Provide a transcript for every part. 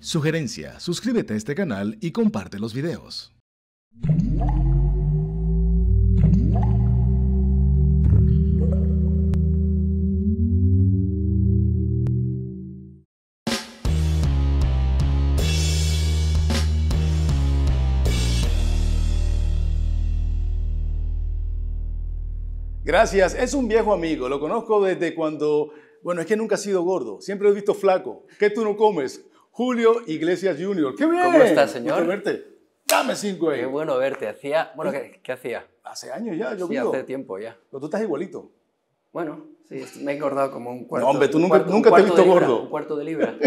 Sugerencia, suscríbete a este canal y comparte los videos. Gracias, es un viejo amigo, lo conozco desde cuando, bueno, es que nunca ha sido gordo, siempre lo he visto flaco. ¿Qué tú no comes? Julio Iglesias Jr. ¡Qué bien! ¿Cómo estás, señor? bueno verte. Dame cinco Qué bueno verte. Hacía, bueno, ¿qué, hacía? Hace años ya, yo sí, hace tiempo ya. Pero tú estás igualito. Bueno, sí, me he engordado como un cuarto. No, hombre, tú nunca, te he visto gordo. un cuarto de libra.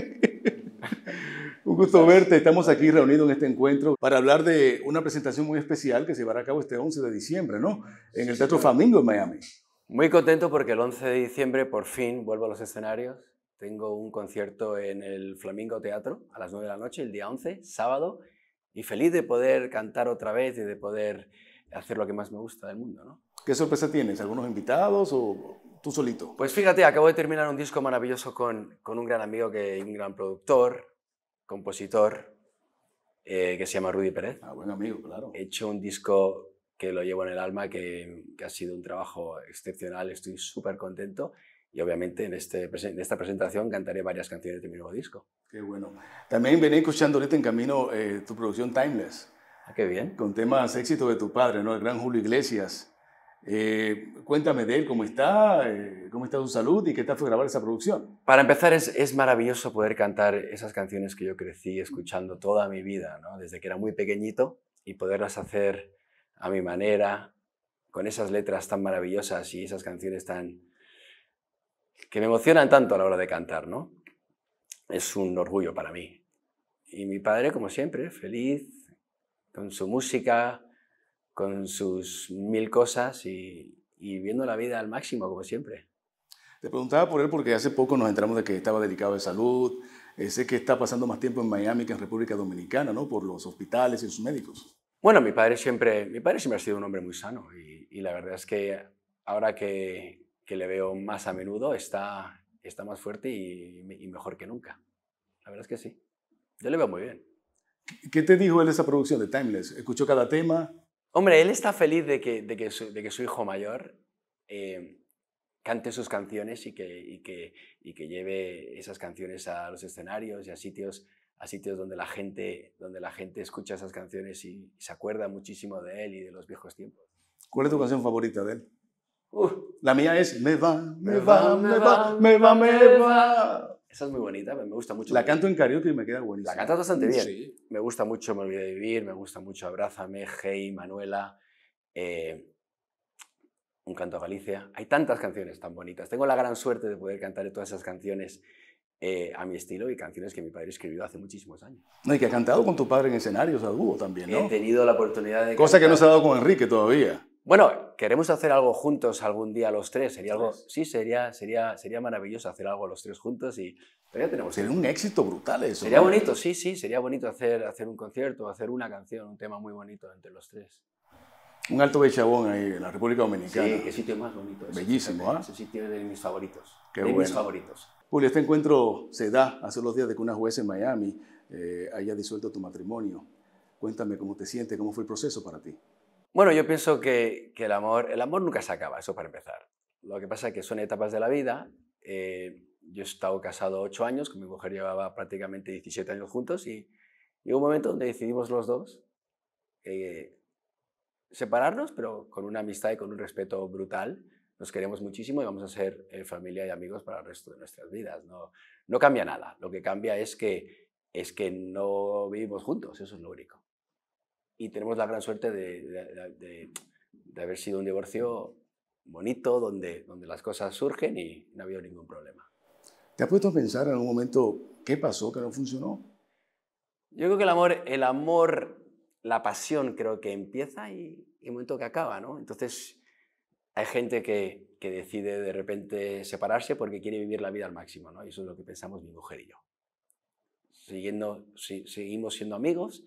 un gusto verte. Estamos aquí reunidos en este encuentro para hablar de una presentación muy especial que se llevará a cabo este 11 de diciembre, ¿no? En el Teatro Flamingo en Miami. Muy contento porque el 11 de diciembre por fin vuelvo a los escenarios tengo un concierto en el Flamingo Teatro a las 9 de la noche, el día 11, sábado, y feliz de poder cantar otra vez y de poder hacer lo que más me gusta del mundo. ¿Qué sorpresa tienes? ¿Algunos invitados o tú solito? Pues fíjate, acabo de terminar un disco maravilloso con, con un gran amigo, que un gran productor, compositor, eh, que se llama Rudy Pérez. Ah, buen amigo, claro. He hecho un disco que lo llevo en el alma, que, que ha sido un trabajo excepcional, estoy súper contento y obviamente en, este en esta presentación cantaré varias canciones de mi nuevo disco. Qué bueno. También venía escuchando ahorita en camino eh, tu producción Timeless. Ah, qué bien. Con temas éxito de tu padre, ¿no? El gran Julio Iglesias. Eh, cuéntame de él, ¿cómo está? Eh, ¿Cómo está su salud y qué tal fue grabar esa producción? Para empezar, es, maravilloso poder cantar esas canciones que yo crecí escuchando toda mi vida, desde que era muy pequeñito, y poderlas hacer a mi manera, con esas letras tan maravillosas y esas canciones tan, que me emocionan tanto a la hora de cantar, ¿no? Es un orgullo para mí. Y mi padre, como siempre, feliz, con su música, con sus mil cosas y, viendo la vida al máximo, como siempre. Te preguntaba por él porque hace poco nos enteramos de que estaba dedicado de salud. Eh, sé que está pasando más tiempo en Miami que en República Dominicana, ¿no? Por los hospitales y sus médicos. Bueno, mi padre siempre, mi padre siempre ha sido un hombre muy sano y la verdad es que ahora que, que le veo más a menudo está, está más fuerte y, mejor que nunca. La verdad es que sí. Yo le veo muy bien. ¿Qué te dijo él de esa producción de Timeless? ¿Escuchó cada tema? Hombre, él está feliz de que, de que, su, de que su hijo mayor eh, cante sus canciones y que, y que, y que, lleve esas canciones a los escenarios y a sitios, a sitios donde, la gente, donde la gente escucha esas canciones y se acuerda muchísimo de él y de los viejos tiempos. ¿Cuál es tu canción favorita de él? la mía es me va, me, va, me va, me va, me va, Esa es muy bonita, me gusta mucho. La canto en karaoke y me queda buenísima. La cantas bastante bien. Me gusta mucho Me olvidé de vivir, me gusta mucho Abrázame, Hey, Manuela, eh, Un canto a Galicia. Hay tantas canciones tan bonitas. Tengo la gran suerte de poder cantar todas esas canciones eh, a mi estilo y canciones que mi padre escribió hace muchísimos años. No, y que ha cantado con tu padre en escenarios a dúo también, ¿no? He tenido la oportunidad de... Cosa que no se ha dado con Enrique todavía. Bueno, queremos hacer algo juntos algún día los tres. Sería algo, sí, sería, sería, sería maravilloso hacer algo los tres juntos y ya tenemos. Sería un éxito brutal eso. Sería bonito, sí, sí, sería bonito hacer, hacer un concierto, hacer una canción, un tema muy bonito entre los tres. Un alto Bechabón ahí en la República Dominicana. Sí, qué sitio más bonito. Bellísimo, ¿ah? ¿eh? Ese sitio de mis favoritos. Qué de mis favoritos. Julio, este encuentro se da hace los días de que una juez en Miami eh, haya disuelto tu matrimonio. Cuéntame cómo te sientes, cómo fue el proceso para ti. Bueno, yo pienso que, el, amor, el amor nunca se acaba, eso para empezar. Lo que pasa es que son etapas de la vida. Eh, yo he estado casado ocho años, con mi mujer llevaba prácticamente 17 años juntos y llegó un momento donde decidimos los dos eh, separarnos, pero con una amistad y con un respeto brutal. Nos queremos muchísimo y vamos a ser eh, familia y amigos para el resto de nuestras vidas. No, no cambia nada. Lo que cambia es que, es que no vivimos juntos, eso es lo único y tenemos la gran suerte de, de, haber sido un divorcio bonito, donde, donde las cosas surgen y no ha habido ningún problema. ¿Te has puesto a pensar en algún momento qué pasó que no funcionó? Yo creo que el amor, el amor la pasión creo que empieza y, el momento que acaba, ¿no? Entonces hay gente que, que, decide de repente separarse porque quiere vivir la vida al máximo, ¿no? Y eso es lo que pensamos mi mujer y yo. Siguiendo, seguimos siendo amigos,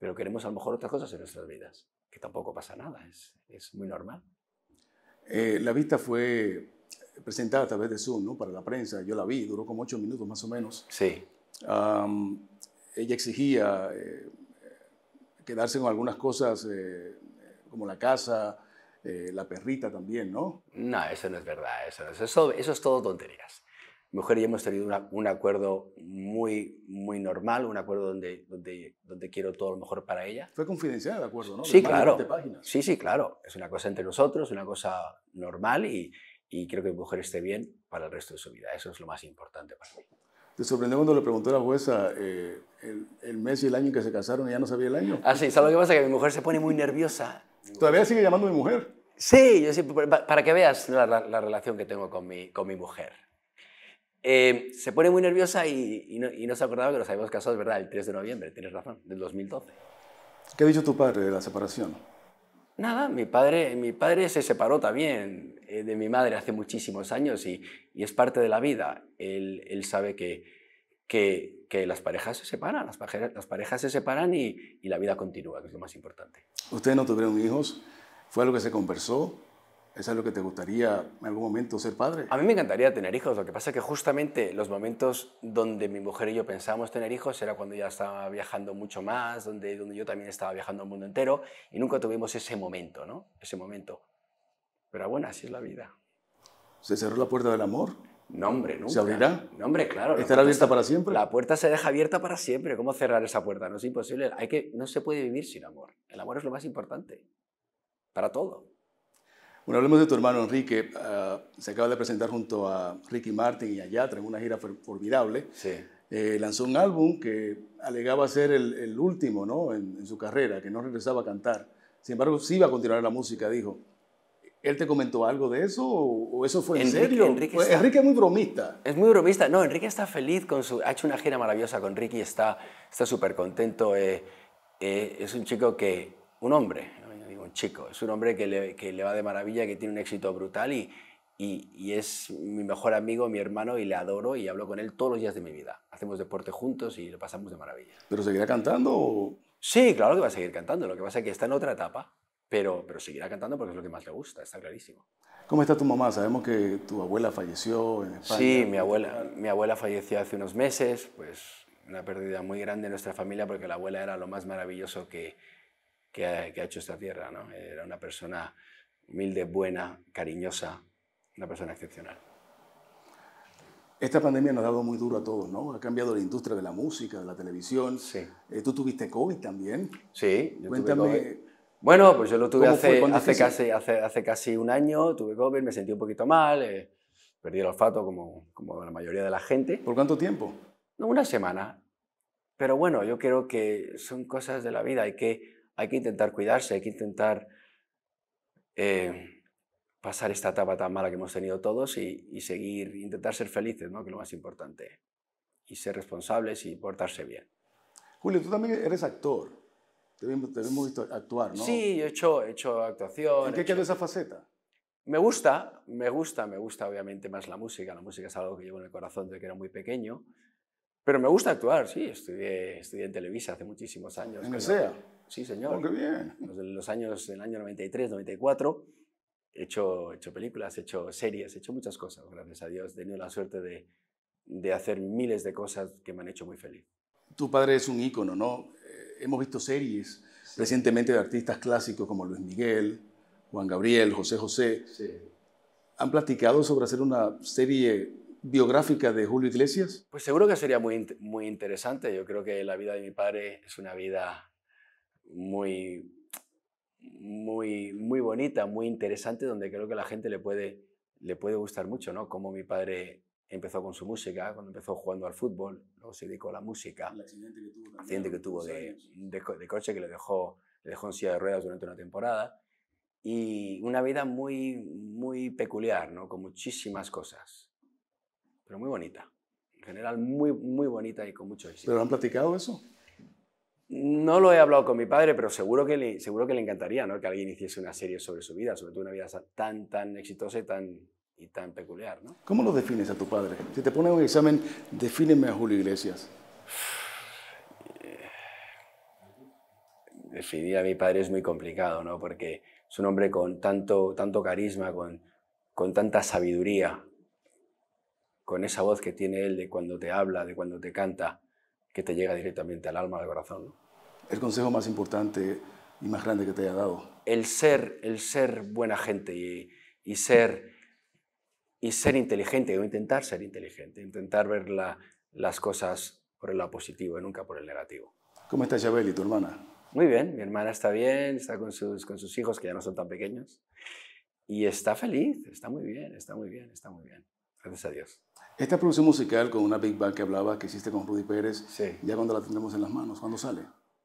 pero queremos a lo mejor otras cosas en nuestras vidas, que tampoco pasa nada, es, es muy normal. Eh, la vista fue presentada a través de Zoom, ¿no? Para la prensa, yo la vi, duró como ocho minutos más o menos. Sí. ella exigía eh, quedarse con algunas cosas eh, como la casa, la perrita también, ¿no? No, eso no es verdad, eso, eso, eso es todo tonterías. Mi mujer y yo hemos tenido un acuerdo muy, muy normal, un acuerdo donde, donde, quiero todo lo mejor para ella. Fue confidencial el acuerdo, ¿no? Sí, claro. Sí, sí, claro. Es una cosa entre nosotros, una cosa normal y, y creo que mi mujer esté bien para el resto de su vida. Eso es lo más importante para mí. Te sorprendió cuando le preguntó a la jueza eh, el, mes y el año en que se casaron y ya no sabía el año. Ah, sí, ¿sabes lo que pasa? Que mi mujer se pone muy nerviosa. ¿Todavía sigue llamando a mi mujer? Sí, yo para que veas la, la relación que tengo con mi, con mi mujer. Em, se pone muy nerviosa y, no, se acordaba que nos habíamos casado, es verdad, el 3 de noviembre, tienes razón, del 2012. ¿Qué ha dicho tu padre de la separación? Nada, mi padre, mi padre se separó también eh, de mi madre hace muchísimos años y, es parte de la vida. Él, sabe que, que, las parejas se separan, las parejas, las parejas se separan y, la vida continúa, que es lo más importante. ¿Ustedes no tuvieron hijos? ¿Fue algo que se conversó? ¿Es algo que te gustaría en algún momento ser padre? A mí me encantaría tener hijos. Lo que pasa es que justamente los momentos donde mi mujer y yo pensábamos tener hijos era cuando ella estaba viajando mucho más, donde, donde yo también estaba viajando al mundo entero y nunca tuvimos ese momento, ¿no? Ese momento. Pero bueno, así es la vida. ¿Se cerró la puerta del amor? No, hombre, nunca. ¿Se abrirá? No, hombre, claro. ¿Estará abierta para siempre? La puerta se deja abierta para siempre. ¿Cómo cerrar esa puerta? No es imposible. Hay que, no se puede vivir sin amor. El amor es lo más importante. Para todo. Bueno, hablemos de tu hermano Enrique. Ah, se acaba de presentar junto a Ricky Martin y allá Yatra una gira formidable. Sí. Eh, lanzó un álbum que alegaba ser el, último ¿no? En, su carrera, que no regresaba a cantar. Sin embargo, sí iba a continuar la música, dijo. ¿Él te comentó algo de eso o, eso fue en serio? Enrique, es muy bromista. Es muy bromista. No, Enrique está feliz con su... Ha hecho una gira maravillosa con Ricky, está súper contento. Eh, eh, es un chico que... Un hombre, un chico, es un hombre que le, va de maravilla, que tiene un éxito brutal y, y, es mi mejor amigo, mi hermano y le adoro y hablo con él todos los días de mi vida. Hacemos deporte juntos y lo pasamos de maravilla. ¿Pero seguirá cantando? Sí, claro que va a seguir cantando, lo que pasa es que está en otra etapa, pero, pero seguirá cantando porque es lo que más le gusta, está clarísimo. ¿Cómo está tu mamá? Sabemos que tu abuela falleció en España. Sí, mi abuela, mi abuela falleció hace unos meses, pues una pérdida muy grande en nuestra familia porque la abuela era lo más maravilloso que, que ha, hecho esta tierra. ¿no? Era una persona humilde, buena, cariñosa, una persona excepcional. Esta pandemia nos ha dado muy duro a todos, ¿no? Ha cambiado la industria de la música, de la televisión. Sí. Eh, tú tuviste COVID también. Sí, Cuéntame, Bueno, pues yo lo tuve hace, hace casi, hace, casi un año, tuve COVID, me sentí un poquito mal, eh, perdí el olfato como, como la mayoría de la gente. ¿Por cuánto tiempo? No, una semana. Pero bueno, yo creo que son cosas de la vida, y que hay que intentar cuidarse, hay que intentar eh, pasar esta etapa tan mala que hemos tenido todos y, seguir, intentar ser felices, ¿no? que es lo más importante, y ser responsables y portarse bien. Julio, tú también eres actor, te hemos, visto actuar, ¿no? Sí, he hecho, hecho actuación. qué he esa faceta? Me gusta, me gusta, me gusta obviamente más la música, la música es algo que llevo en el corazón desde que era muy pequeño, pero me gusta actuar, sí. Estudié, en Televisa hace muchísimos años. ¿En SEA? Sí, señor. Oh, qué bien. los años, en año 93, 94, he hecho, hecho películas, he hecho series, he hecho muchas cosas, gracias a Dios. He tenido la suerte de, hacer miles de cosas que me han hecho muy feliz. Tu padre es un ícono, ¿no? Eh, hemos visto series recientemente de artistas clásicos como Luis Miguel, Juan Gabriel, José José. Sí. Han platicado sobre hacer una serie biográfica de Julio Iglesias? Pues seguro que sería muy, muy interesante. Yo creo que la vida de mi padre es una vida muy, muy, muy bonita, muy interesante, donde creo que la gente le puede, le puede gustar mucho, ¿no? Cómo mi padre empezó con su música, cuando empezó jugando al fútbol, luego se dedicó a la música. El accidente que tuvo, de, coche que le dejó, le dejó en silla de ruedas durante una temporada. Y una vida muy, muy peculiar, ¿no? Con muchísimas cosas pero muy bonita. En general, muy, muy bonita y con mucho éxito. ¿Pero han platicado eso? No lo he hablado con mi padre, pero seguro que le, seguro que le encantaría ¿no? que alguien hiciese una serie sobre su vida, sobre todo una vida tan, tan exitosa y tan, y tan peculiar. ¿no? ¿Cómo lo defines a tu padre? Si te ponen un examen, defíneme a Julio Iglesias. Definir a mi padre es muy complicado, ¿no? porque es un hombre con tanto, tanto carisma, con, con tanta sabiduría, con esa voz que tiene él de cuando te habla, de cuando te canta, que te llega directamente al alma, al corazón. El consejo más importante y más grande que te haya dado. El ser, el ser buena gente y, ser, y ser inteligente, o intentar ser inteligente, intentar ver las cosas por el lado positivo y nunca por el negativo. ¿Cómo está Isabel y tu hermana? Muy bien, mi hermana está bien, está con sus, con sus hijos que ya no son tan pequeños y está feliz, está muy bien, está muy bien, está muy bien. Gracias a Dios. Esta producción musical con una Big Bang que hablaba que hiciste con Rudy Pérez, ¿ya cuando la tendremos en las manos? ¿Cuándo sale?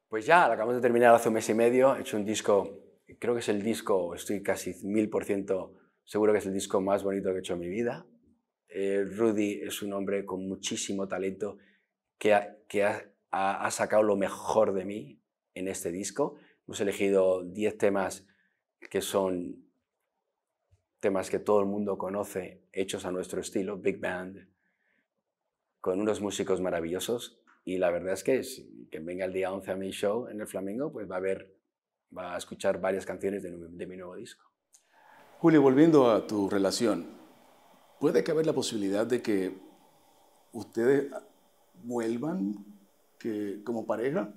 Pues ya, la acabamos de terminar hace un mes y medio. He hecho un disco, creo que es el disco, estoy casi mil por ciento seguro que es el disco más bonito que he hecho en mi vida. Eh, Rudy es un hombre con muchísimo talento que, ha, sacado lo mejor de mí en este disco. Hemos elegido diez temas que son temas que todo el mundo conoce, hechos a nuestro estilo, Big Band, con unos músicos maravillosos. Y la verdad es que si, venga el día 11 a mi show en el flamengo pues va a ver, va a escuchar varias canciones de, mi nuevo disco. Julio, volviendo a tu relación, ¿puede haber la posibilidad de que ustedes vuelvan que, como pareja?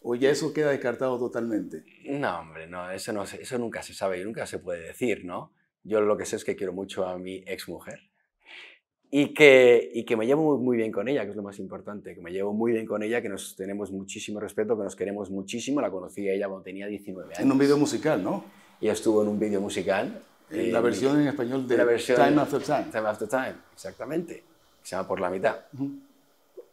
¿O ya eso queda descartado totalmente? No, hombre, no, eso, no, eso nunca se sabe y nunca se puede decir, ¿no? Yo lo que sé es que quiero mucho a mi ex mujer y que, y que me llevo muy, bien con ella, que es lo más importante, que me llevo muy bien con ella, que nos tenemos muchísimo respeto, que nos queremos muchísimo. La conocí a ella cuando tenía 19 años. En un video musical, ¿no? Y estuvo en un video musical. En eh, la versión en, español de Time After Time. Time After Time, exactamente. Se llama Por la mitad.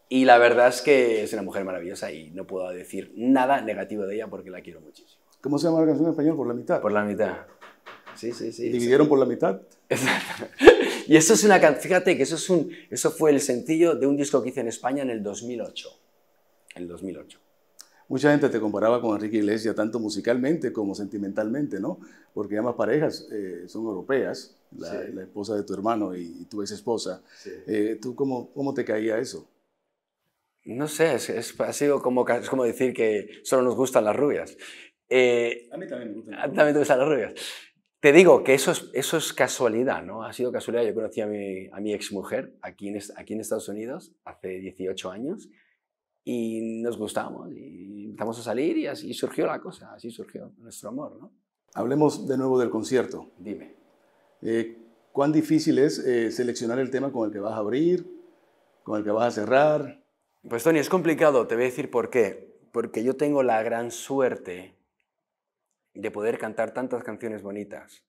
Y la verdad es que es una mujer maravillosa y no puedo decir nada negativo de ella porque la quiero muchísimo. ¿Cómo se llama la canción en español? Por la mitad. Por la mitad. Sí, sí, sí. Dividieron por la mitad. Y eso es una canción, fíjate que eso, es un, eso fue el sencillo de un disco que hice en España en el 2008. El 2008. Mucha gente te comparaba con Enrique Iglesias, tanto musicalmente como sentimentalmente, ¿no? Porque ambas parejas eh, son europeas, la, esposa de tu hermano y, tu ex esposa. Eh, ¿Tú cómo, cómo te caía eso? No sé, es, ha como, es como decir que solo nos gustan las rubias. Eh, a mí también me gustan. Las rubias. A, gustan las rubias. Te digo que eso es, eso es casualidad, ¿no? Ha sido casualidad. Yo conocí a mi, a mi exmujer aquí en, aquí en Estados Unidos hace 18 años y nos gustamos y empezamos a salir y así surgió la cosa, así surgió nuestro amor, ¿no? Hablemos de nuevo del concierto. Dime. Eh, ¿Cuán difícil es eh, seleccionar el tema con el que vas a abrir, con el que vas a cerrar? Pues Tony, es complicado, te voy a decir por qué. Porque yo tengo la gran suerte de poder cantar tantas canciones bonitas,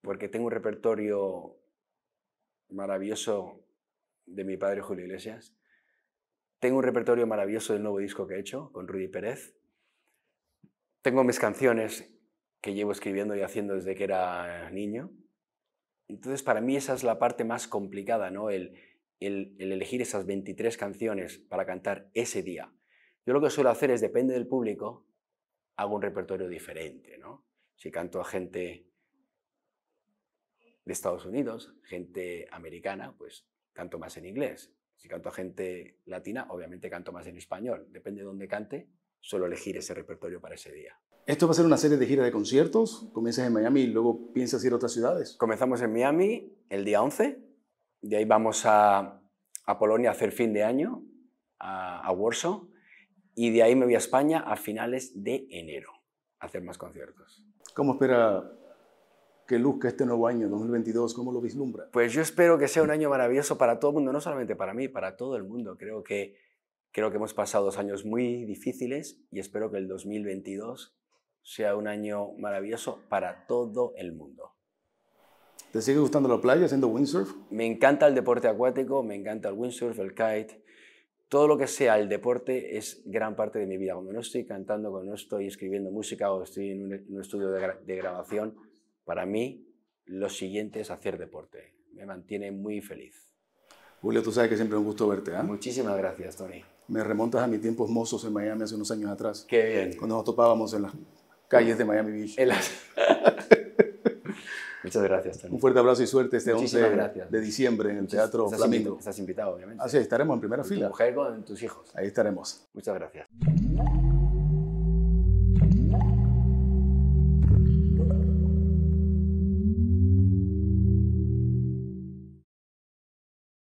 porque tengo un repertorio maravilloso de mi padre Julio Iglesias, tengo un repertorio maravilloso del nuevo disco que he hecho con Rudy Pérez, tengo mis canciones que llevo escribiendo y haciendo desde que era niño. Entonces, para mí esa es la parte más complicada, ¿no? El, el, el elegir esas 23 canciones para cantar ese día. Yo lo que suelo hacer es, depende del público, hago un repertorio diferente, Si canto a gente de Estados Unidos, gente americana, pues canto más en inglés. Si canto a gente latina, obviamente canto más en español. Depende de dónde cante, suelo elegir ese repertorio para ese día. ¿Esto va a ser una serie de giras de conciertos? ¿Comienzas en Miami y luego piensas ir a otras ciudades? Comenzamos en Miami el día 11. De ahí vamos a, Polonia a hacer fin de año, a, a Warsaw y de ahí me voy a España a finales de enero a hacer más conciertos. ¿Cómo espera que luzca este nuevo año 2022? ¿Cómo lo vislumbra? Pues yo espero que sea un año maravilloso para todo el mundo, no solamente para mí, para todo el mundo. Creo que, creo que hemos pasado dos años muy difíciles y espero que el 2022 sea un año maravilloso para todo el mundo. ¿Te sigue gustando la playa haciendo windsurf? Me encanta el deporte acuático, me encanta el windsurf, el kite, todo lo que sea el deporte es gran parte de mi vida. Cuando no estoy cantando, cuando no estoy escribiendo música o estoy en un, estudio de, grabación, para mí lo siguiente es hacer deporte. Me mantiene muy feliz. Julio, tú sabes que siempre es un gusto verte. ¿ah? Muchísimas gracias, Tony. Me remontas a mis tiempos mozos en Miami hace unos años atrás. Qué bien. Cuando nos topábamos en las calles de Miami Beach. Muchas gracias, Un fuerte abrazo y suerte este 11 de diciembre en el Teatro estás invitado, obviamente. Así, ah, estaremos en primera fila. mujer con tus hijos. Ahí estaremos. Muchas gracias.